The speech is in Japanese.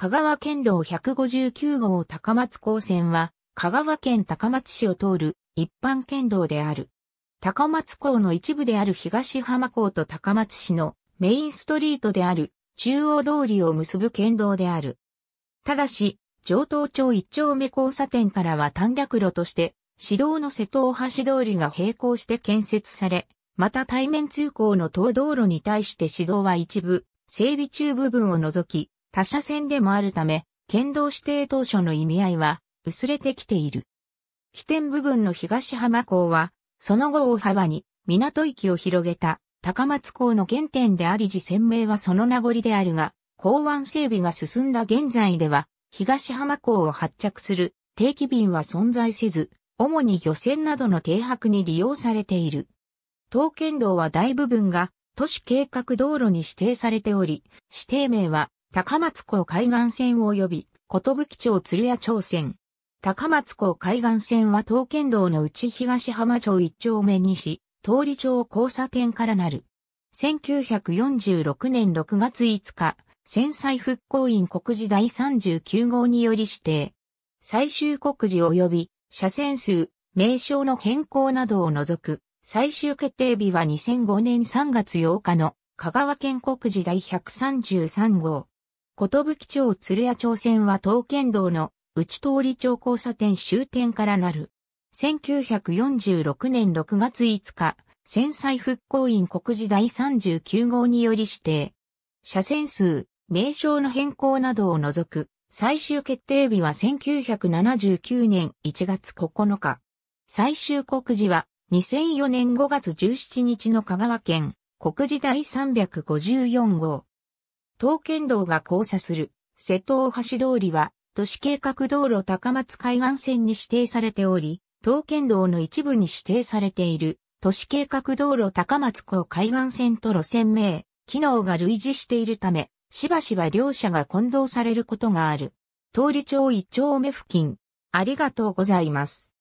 香川県道159号高松高線は、香川県高松市を通る一般県道である。高松港の一部である東浜港と高松市のメインストリートである中央通りを結ぶ県道である。ただし、上東町一丁目交差点からは短絡路として、市道の瀬戸大橋通りが並行して建設され、また対面通行の東道路に対して市道は一部、整備中部分を除き、他社線でもあるため、県道指定当初の意味合いは薄れてきている。起点部分の東浜港は、その後大幅に港域を広げた高松港の原点であり自鮮明はその名残であるが、港湾整備が進んだ現在では、東浜港を発着する定期便は存在せず、主に漁船などの停泊に利用されている。東県道は大部分が都市計画道路に指定されており、指定名は高松港海岸線及び、小飛町鶴屋町線。高松港海岸線は東県道の内東浜町一丁目にし、通り町交差点からなる。1946年6月5日、戦災復興院国時第39号により指定。最終国時及び、車線数、名称の変更などを除く、最終決定日は2005年3月8日の香川県国時第133号。ことぶき町鶴屋町線は東県道の内通り町交差点終点からなる。1946年6月5日、戦災復興院国時第39号により指定。車線数、名称の変更などを除く、最終決定日は1979年1月9日。最終告示は2004年5月17日の香川県、国時第354号。刀剣道が交差する瀬戸大橋通りは都市計画道路高松海岸線に指定されており、刀剣道の一部に指定されている都市計画道路高松港海岸線と路線名、機能が類似しているため、しばしば両者が混同されることがある。通り町一丁目付近。ありがとうございます。